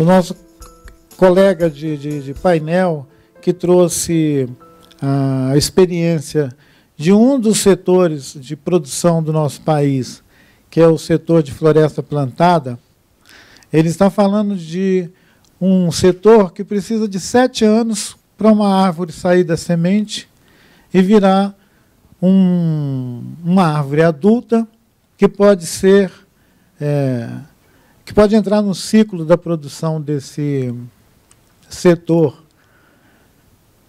o nosso colega de, de, de painel que trouxe a experiência de um dos setores de produção do nosso país, que é o setor de floresta plantada, ele está falando de um setor que precisa de sete anos para uma árvore sair da semente e virar um, uma árvore adulta que pode ser é, que pode entrar no ciclo da produção desse setor,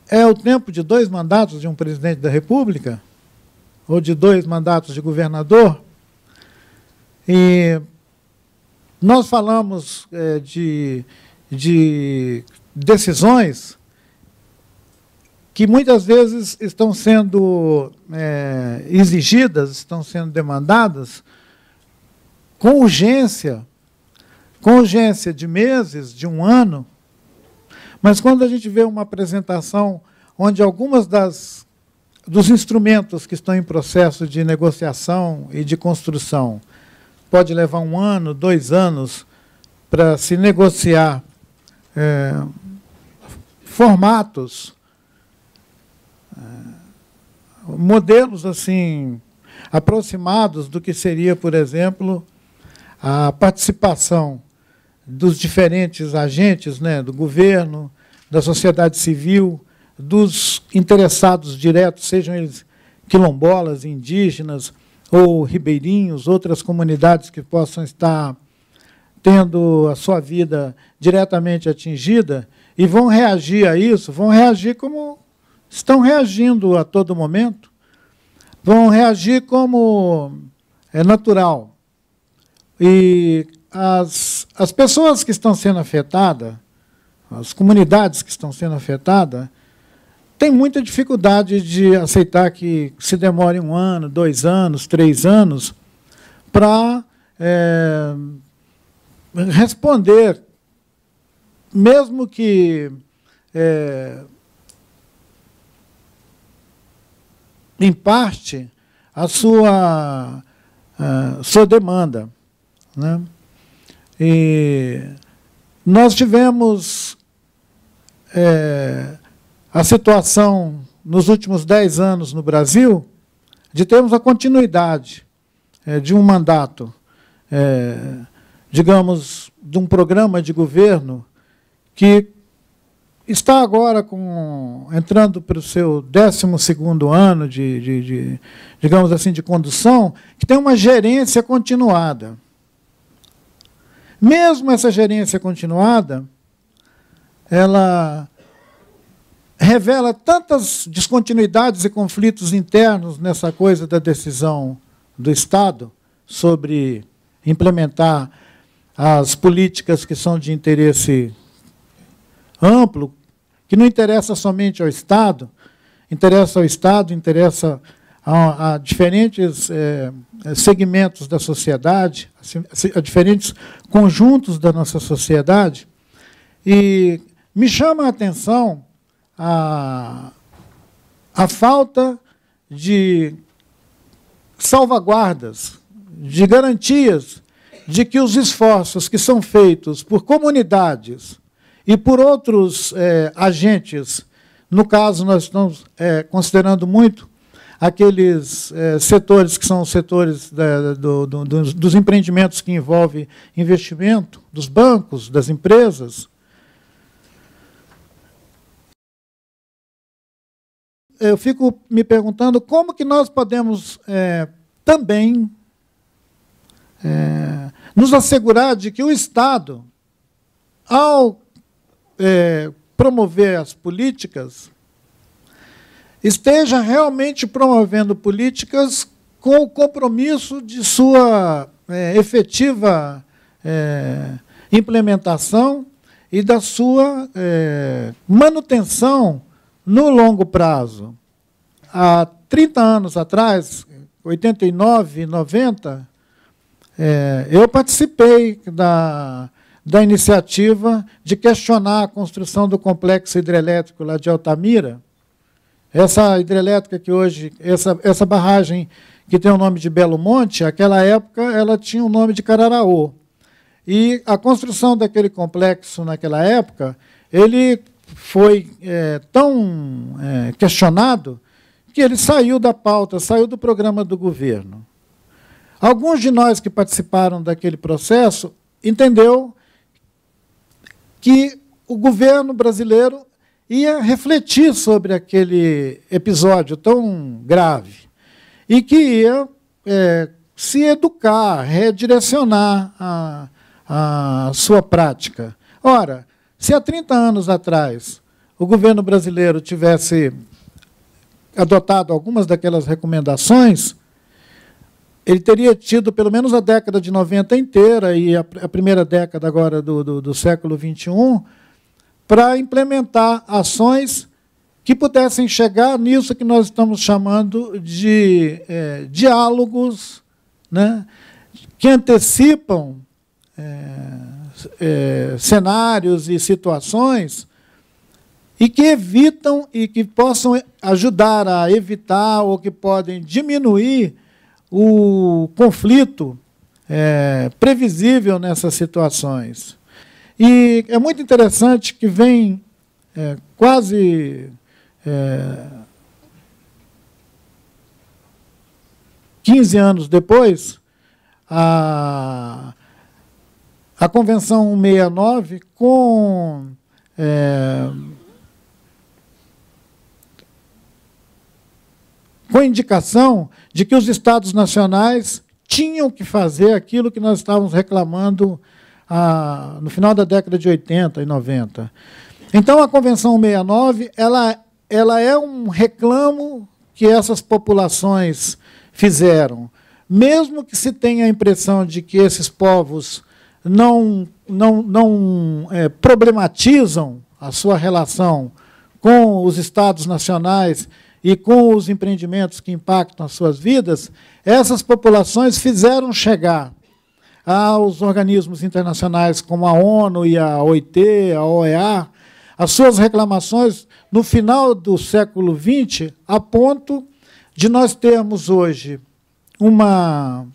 é o tempo de dois mandatos de um presidente da República, ou de dois mandatos de governador. E nós falamos é, de, de decisões que muitas vezes estão sendo é, exigidas, estão sendo demandadas com urgência com urgência de meses, de um ano. Mas quando a gente vê uma apresentação onde algumas das dos instrumentos que estão em processo de negociação e de construção pode levar um ano, dois anos para se negociar é, formatos, é, modelos assim aproximados do que seria, por exemplo, a participação dos diferentes agentes, né, do governo, da sociedade civil, dos interessados diretos, sejam eles quilombolas, indígenas ou ribeirinhos, outras comunidades que possam estar tendo a sua vida diretamente atingida e vão reagir a isso, vão reagir como estão reagindo a todo momento, vão reagir como é natural. E as, as pessoas que estão sendo afetadas, as comunidades que estão sendo afetadas, têm muita dificuldade de aceitar que se demore um ano, dois anos, três anos, para é, eh, responder, mesmo que é, em parte, a sua, a sua demanda. Né? E nós tivemos é, a situação nos últimos dez anos no Brasil de termos a continuidade é, de um mandato, é, digamos, de um programa de governo que está agora com, entrando para o seu 12 segundo ano de, de, de, digamos assim, de condução, que tem uma gerência continuada. Mesmo essa gerência continuada, ela revela tantas descontinuidades e conflitos internos nessa coisa da decisão do Estado sobre implementar as políticas que são de interesse amplo, que não interessa somente ao Estado, interessa ao Estado, interessa a, a diferentes é, segmentos da sociedade, a, assim, a assim, diferentes conjuntos da nossa sociedade. E me chama a atenção a, a falta de salvaguardas, de garantias de que os esforços que são feitos por comunidades e por outros é, agentes, no caso, nós estamos é, considerando muito aqueles é, setores que são os setores da, do, do, dos, dos empreendimentos que envolvem investimento, dos bancos, das empresas, eu fico me perguntando como que nós podemos é, também é, nos assegurar de que o Estado, ao é, promover as políticas, esteja realmente promovendo políticas com o compromisso de sua é, efetiva é, implementação e da sua é, manutenção no longo prazo. Há 30 anos atrás, 89, 90, é, eu participei da, da iniciativa de questionar a construção do complexo hidrelétrico lá de Altamira, essa hidrelétrica que hoje, essa, essa barragem que tem o nome de Belo Monte, aquela época ela tinha o nome de Cararaú. E a construção daquele complexo naquela época, ele foi é, tão é, questionado que ele saiu da pauta, saiu do programa do governo. Alguns de nós que participaram daquele processo entenderam que o governo brasileiro ia refletir sobre aquele episódio tão grave e que ia é, se educar, redirecionar a, a sua prática. Ora, se há 30 anos atrás o governo brasileiro tivesse adotado algumas daquelas recomendações, ele teria tido pelo menos a década de 90 inteira e a, primeira década agora do, do, do século 21 para implementar ações que pudessem chegar nisso que nós estamos chamando de é, diálogos, né, que antecipam é, é, cenários e situações e que evitam e que possam ajudar a evitar ou que podem diminuir o conflito é, previsível nessas situações. E é muito interessante que vem é, quase. É, 15 anos depois, a, a Convenção 169, com é, com indicação de que os estados nacionais tinham que fazer aquilo que nós estávamos reclamando a, no final da década de 80 e 90. Então, a Convenção 69 ela, ela é um reclamo que essas populações fizeram. Mesmo que se tenha a impressão de que esses povos não, não, não é, problematizam a sua relação com os estados nacionais e com os empreendimentos que impactam as suas vidas, essas populações fizeram chegar aos organismos internacionais como a ONU e a OIT, a OEA, as suas reclamações no final do século XX, a ponto de nós termos hoje uma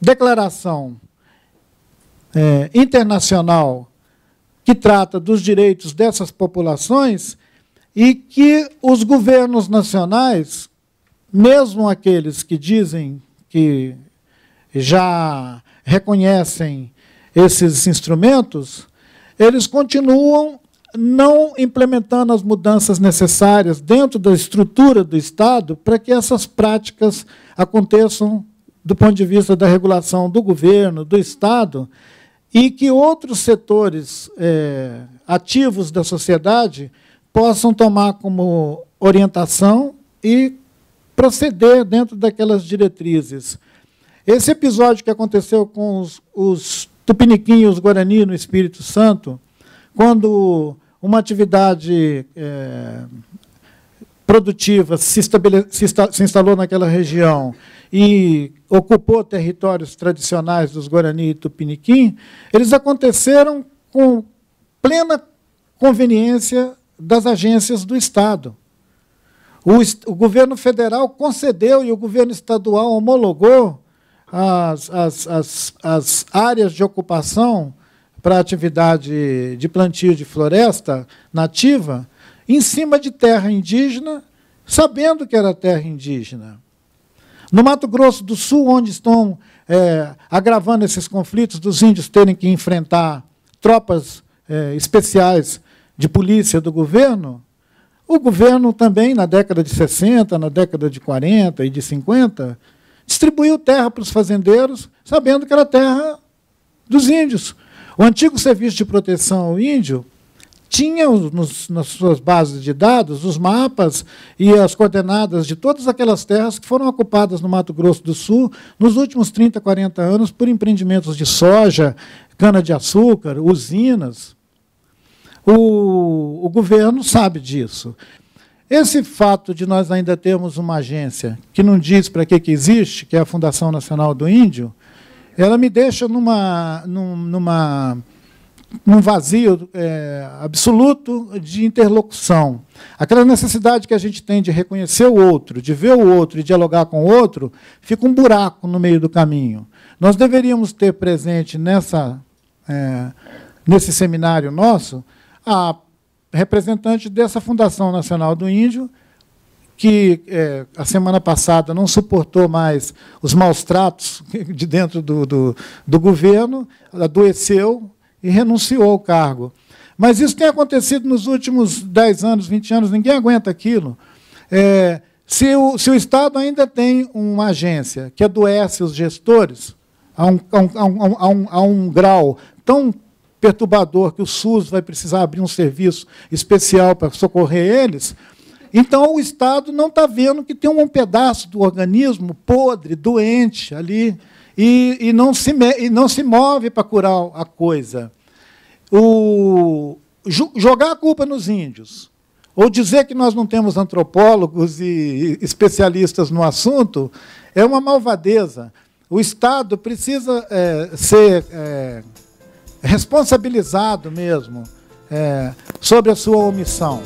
declaração é, internacional que trata dos direitos dessas populações e que os governos nacionais, mesmo aqueles que dizem que já reconhecem esses instrumentos, eles continuam não implementando as mudanças necessárias dentro da estrutura do Estado para que essas práticas aconteçam do ponto de vista da regulação do governo, do Estado, e que outros setores é, ativos da sociedade possam tomar como orientação e proceder dentro daquelas diretrizes. Esse episódio que aconteceu com os, os Tupiniquim e os Guarani no Espírito Santo, quando uma atividade é, produtiva se, se, se instalou naquela região e ocupou territórios tradicionais dos Guarani e Tupiniquim, eles aconteceram com plena conveniência das agências do Estado. O, o governo federal concedeu e o governo estadual homologou as, as, as, as áreas de ocupação para atividade de plantio de floresta nativa em cima de terra indígena, sabendo que era terra indígena. No Mato Grosso do Sul, onde estão é, agravando esses conflitos dos índios terem que enfrentar tropas é, especiais de polícia do governo, o governo também, na década de 60, na década de 40 e de 50, distribuiu terra para os fazendeiros, sabendo que era terra dos índios. O antigo serviço de proteção ao índio tinha nos, nas suas bases de dados os mapas e as coordenadas de todas aquelas terras que foram ocupadas no Mato Grosso do Sul nos últimos 30, 40 anos por empreendimentos de soja, cana-de-açúcar, usinas. O, o governo sabe disso. Esse fato de nós ainda termos uma agência que não diz para que, que existe, que é a Fundação Nacional do Índio, ela me deixa numa, numa, num vazio é, absoluto de interlocução. Aquela necessidade que a gente tem de reconhecer o outro, de ver o outro e dialogar com o outro, fica um buraco no meio do caminho. Nós deveríamos ter presente nessa, é, nesse seminário nosso a representante dessa Fundação Nacional do Índio, que é, a semana passada não suportou mais os maus tratos de dentro do, do, do governo, adoeceu e renunciou ao cargo. Mas isso tem acontecido nos últimos 10 anos, 20 anos, ninguém aguenta aquilo. É, se, o, se o Estado ainda tem uma agência que adoece os gestores a um, a um, a um, a um grau tão perturbador, que o SUS vai precisar abrir um serviço especial para socorrer eles. Então, o Estado não está vendo que tem um pedaço do organismo podre, doente ali, e, e, não, se, e não se move para curar a coisa. O, jogar a culpa nos índios, ou dizer que nós não temos antropólogos e especialistas no assunto, é uma malvadeza. O Estado precisa é, ser é, responsabilizado mesmo é, sobre a sua omissão.